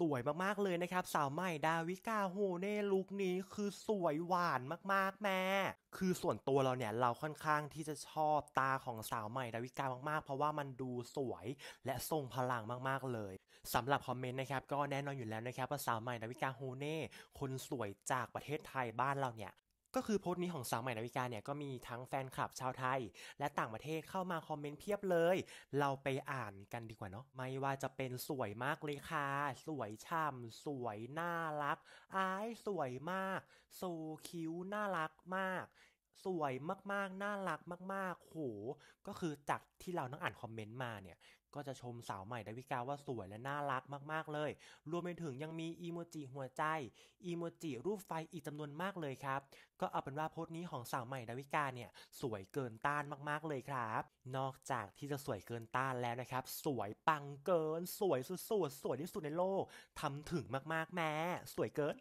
สวยมากๆเลยนะครับสาวใหม่ดาวิกาโฮเน่ลุคนี้คือสวยหวานมากๆแม่คือส่วนตัวเราเนี่ยเราค่อนข้างที่จะชอบตาของสาวใหม่ดาวิกามาก ๆ เพราะว่ามันดูสวยและทรงพลังมากๆเลย สำหรับคอมเมนต์นะครับก็แน่นอนอยู่แล้วนะครับว่าสาวใหม่ดาวิกาโฮเน่ คนสวยจากประเทศไทยบ้านเราเนี่ยก็คือโพสต์นี้ของสาวใหม่นาวิกาเนี่ยก็มีทั้งแฟนคลับชาวไทย และต่างประเทศเข้ามาคอมเมนต์เพียบเลย เราไปอ่านกันดีกว่าเนาะไม่ว่าจะเป็นสวยมากเลยค่ะ สวยช่ำสวยน่ารัก อ้ายสวยมากโซคิ้วน่ารักมากสวยมากๆ น่ารักมากๆ โห ก็คือจากที่เรานั่งอ่านคอมเมนต์มาเนี่ย ก็จะชมสาวใหม่ดาวิกาว่าสวยและน่ารักมาก ๆ เลย รวมไปถึงยังมีอีโมจิหัวใจ อีโมจิรูปไฟอีกจำนวนมากเลยครับ ก็เอาเป็นว่าโพสต์นี้ของสาวใหม่ดาวิกาเนี่ย สวยเกินต้านมากๆ เลยครับ นอกจากที่จะสวยเกินต้านแล้วนะครับ สวยปังเกิน สวยสุดๆ สวยที่สุดในโลกทำถึงมากๆ แม้ สวยเกิน